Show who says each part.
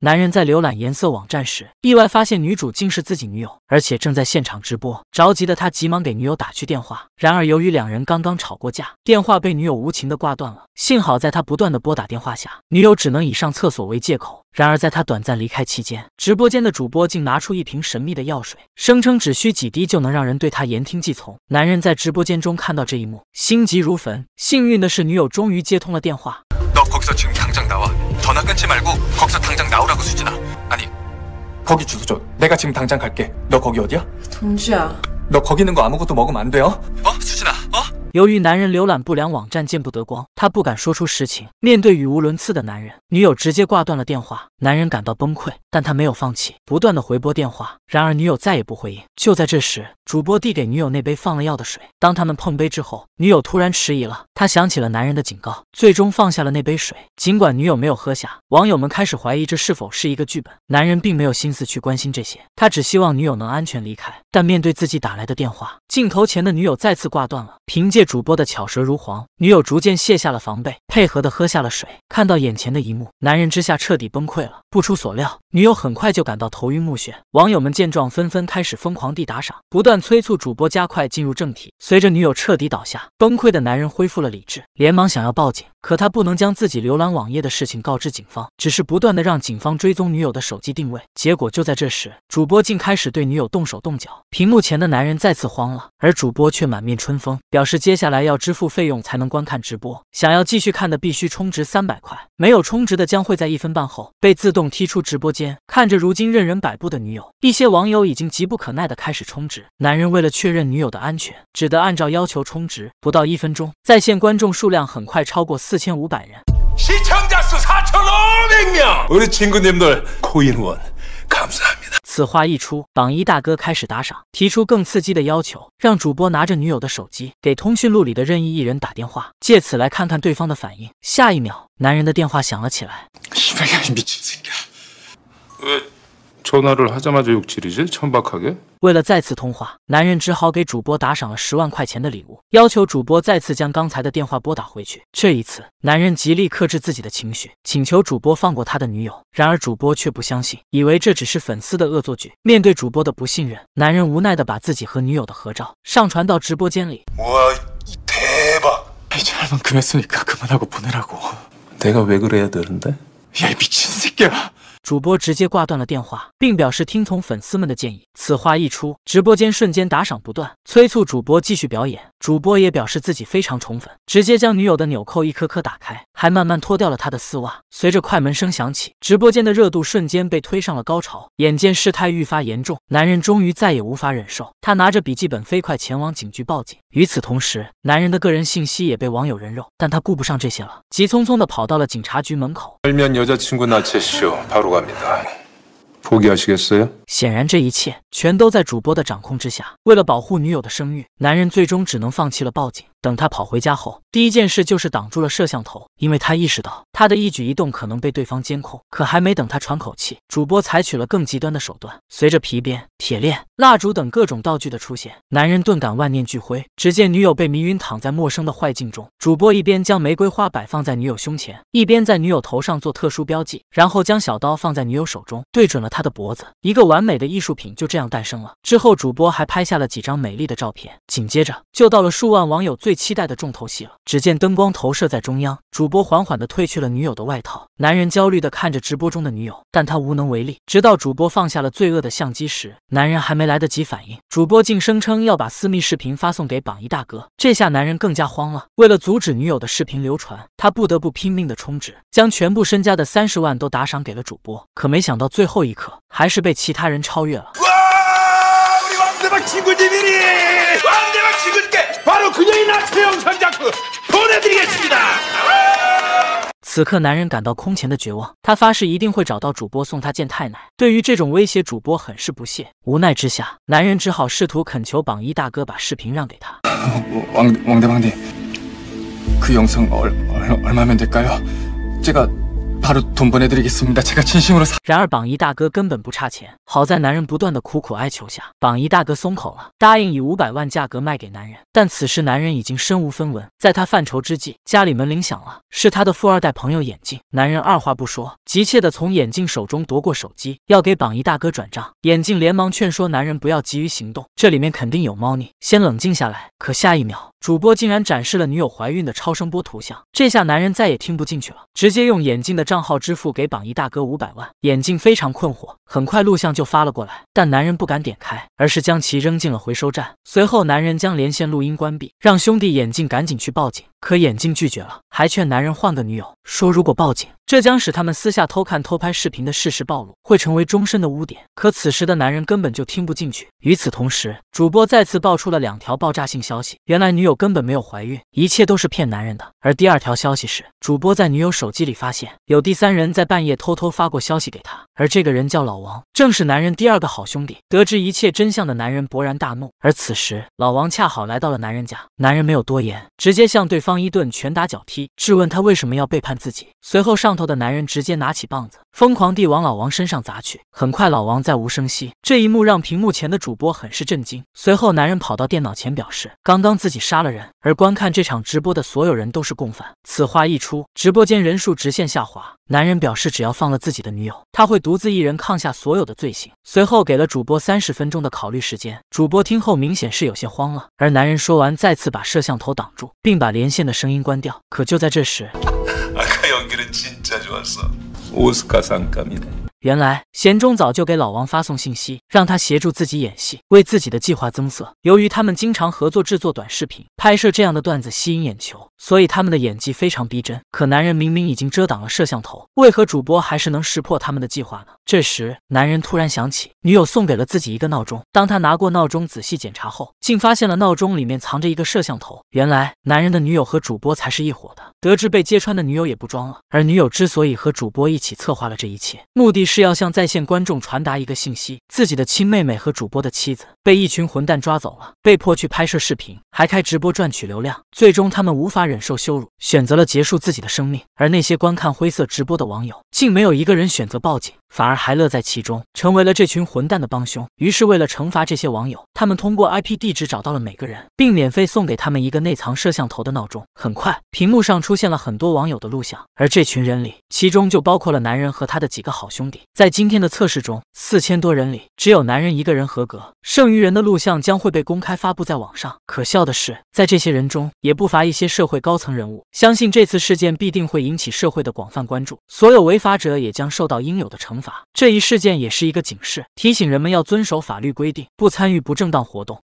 Speaker 1: 男人在浏览颜色网站时，意外发现女主竟是自己女友，而且正在现场直播。着急的他急忙给女友打去电话，然而由于两人刚刚吵过架，电话被女友无情的挂断了。幸好在他不断的拨打电话下，女友只能以上厕所为借口。然而在他短暂离开期间，直播间的主播竟拿出一瓶神秘的药水，声称只需几滴就能让人对他言听计从。男人在直播间中看到这一幕，心急如焚。幸运的是，女友终于接通了电话。 전화 끊지 말고 거기서 당장 나오라고 수진아. 아니 거기 주소 줘. 내가 지금 당장 갈게. 너 거기 어디야? 동주야. 너 거기 있는 거 아무것도 먹으면 안 돼요? 어? 수진아 由于男人浏览不良网站见不得光，他不敢说出实情。面对语无伦次的男人，女友直接挂断了电话。男人感到崩溃，但他没有放弃，不断的回拨电话。然而女友再也不回应。就在这时，主播递给女友那杯放了药的水。当他们碰杯之后，女友突然迟疑了，她想起了男人的警告，最终放下了那杯水。尽管女友没有喝下，网友们开始怀疑这是否是一个剧本。男人并没有心思去关心这些，他只希望女友能安全离开。但面对自己打来的电话，镜头前的女友再次挂断了。平静。借主播的巧舌如簧，女友逐渐卸下了防备，配合的喝下了水。看到眼前的一幕，男人之下彻底崩溃了。不出所料，女友很快就感到头晕目眩。网友们见状，纷纷开始疯狂地打赏，不断催促主播加快进入正题。随着女友彻底倒下，崩溃的男人恢复了理智，连忙想要报警。可他不能将自己浏览网页的事情告知警方，只是不断的让警方追踪女友的手机定位。结果就在这时，主播竟开始对女友动手动脚。屏幕前的男人再次慌了，而主播却满面春风，表示接下来要支付费用才能观看直播，想要继续看的必须充值三百块，没有充值的将会在一分半后被自动踢出直播间。看着如今任人摆布的女友，一些网友已经急不可耐的开始充值。男人为了确认女友的安全，只得按照要求充值。不到一分钟，在线观众数量很快超过四。四千五百人。시청자수사천오백명우리친구님들인원감사합니다此话一出，榜一大哥开始打赏，提出更刺激的要求，让主播拿着女友的手机，给通讯录里的任意一人打电话，借此来看看对方的反应。下一秒，男人的电话响了起来。야미친새끼为了再次通话，男人只好给主播打赏了十万块钱的礼物，要求主播再次将刚才的电话拨打回去。这一次，男人极力克制自己的情绪，请求主播放过他的女友。然而主播却不相信，以为这只是粉丝的恶作剧。面对主播的不信任，男人无奈地把自己和女友的合照上传到直播间里。我，太棒！이친한분께서이가끔만하고보내라고내가왜그래야되는데야미친새끼야主播直接挂断了电话，并表示听从粉丝们的建议。此话一出，直播间瞬间打赏不断，催促主播继续表演。主播也表示自己非常宠粉，直接将女友的纽扣一颗颗打开，还慢慢脱掉了她的丝袜。随着快门声响起，直播间的热度瞬间被推上了高潮。眼见事态愈发严重，男人终于再也无法忍受，他拿着笔记本飞快前往警局报警。与此同时，男人的个人信息也被网友人肉，但他顾不上这些了，急匆匆地跑到了警察局门口。显然，这一切全都在主播的掌控之下。为了保护女友的声誉，男人最终只能放弃了报警。等他跑回家后，第一件事就是挡住了摄像头，因为他意识到他的一举一动可能被对方监控。可还没等他喘口气，主播采取了更极端的手段。随着皮鞭、铁链、蜡烛等各种道具的出现，男人顿感万念俱灰。只见女友被迷晕，躺在陌生的坏境中。主播一边将玫瑰花摆放在女友胸前，一边在女友头上做特殊标记，然后将小刀放在女友手中，对准了她的脖子。一个完美的艺术品就这样诞生了。之后，主播还拍下了几张美丽的照片。紧接着，就到了数万网友。最期待的重头戏了。只见灯光投射在中央，主播缓缓地褪去了女友的外套。男人焦虑地看着直播中的女友，但他无能为力。直到主播放下了罪恶的相机时，男人还没来得及反应，主播竟声称要把私密视频发送给榜一大哥。这下男人更加慌了。为了阻止女友的视频流传，他不得不拼命地充值，将全部身家的三十万都打赏给了主播。可没想到，最后一刻还是被其他人超越了。此刻，男人感到空前的绝望。他发誓一定会找到主播送他见太奶。对于这种威胁，主播很是不屑。无奈之下，男人只好试图恳求榜一大哥把视频让给他。王王大王弟，那视频要多少分钟？这个。然而，榜一大哥根本不差钱。好在男人不断的苦苦哀求下，榜一大哥松口了，答应以五百万价格卖给男人。但此时男人已经身无分文，在他犯愁之际，家里门铃响了，是他的富二代朋友眼镜。男人二话不说，急切的从眼镜手中夺过手机，要给榜一大哥转账。眼镜连忙劝说男人不要急于行动，这里面肯定有猫腻，先冷静下来。可下一秒。主播竟然展示了女友怀孕的超声波图像，这下男人再也听不进去了，直接用眼镜的账号支付给榜一大哥五百万。眼镜非常困惑，很快录像就发了过来，但男人不敢点开，而是将其扔进了回收站。随后，男人将连线录音关闭，让兄弟眼镜赶紧去报警，可眼镜拒绝了。还劝男人换个女友，说如果报警，这将使他们私下偷看、偷拍视频的事实暴露，会成为终身的污点。可此时的男人根本就听不进去。与此同时，主播再次爆出了两条爆炸性消息：原来女友根本没有怀孕，一切都是骗男人的；而第二条消息是，主播在女友手机里发现有第三人在半夜偷偷发过消息给他，而这个人叫老王，正是男人第二个好兄弟。得知一切真相的男人勃然大怒，而此时老王恰好来到了男人家，男人没有多言，直接向对方一顿拳打脚踢。质问他为什么要背叛自己？随后，上头的男人直接拿起棒子。疯狂地往老王身上砸去，很快老王再无声息。这一幕让屏幕前的主播很是震惊。随后，男人跑到电脑前，表示刚刚自己杀了人，而观看这场直播的所有人都是共犯。此话一出，直播间人数直线下滑。男人表示，只要放了自己的女友，他会独自一人抗下所有的罪行。随后，给了主播三十分钟的考虑时间。主播听后明显是有些慌了。而男人说完，再次把摄像头挡住，并把连线的声音关掉。可就在这时，大須賀さんかみたいな。原来贤中早就给老王发送信息，让他协助自己演戏，为自己的计划增色。由于他们经常合作制作短视频、拍摄这样的段子吸引眼球，所以他们的演技非常逼真。可男人明明已经遮挡了摄像头，为何主播还是能识破他们的计划呢？这时，男人突然想起女友送给了自己一个闹钟。当他拿过闹钟仔细检查后，竟发现了闹钟里面藏着一个摄像头。原来男人的女友和主播才是一伙的。得知被揭穿的女友也不装了，而女友之所以和主播一起策划了这一切，目的是。是要向在线观众传达一个信息：自己的亲妹妹和主播的妻子被一群混蛋抓走了，被迫去拍摄视频，还开直播赚取流量。最终，他们无法忍受羞辱，选择了结束自己的生命。而那些观看灰色直播的网友，竟没有一个人选择报警。反而还乐在其中，成为了这群混蛋的帮凶。于是，为了惩罚这些网友，他们通过 IP 地址找到了每个人，并免费送给他们一个内藏摄像头的闹钟。很快，屏幕上出现了很多网友的录像，而这群人里，其中就包括了男人和他的几个好兄弟。在今天的测试中，四千多人里只有男人一个人合格，剩余人的录像将会被公开发布在网上。可笑的是，在这些人中，也不乏一些社会高层人物。相信这次事件必定会引起社会的广泛关注，所有违法者也将受到应有的惩罚。这一事件也是一个警示，提醒人们要遵守法律规定，不参与不正当活动。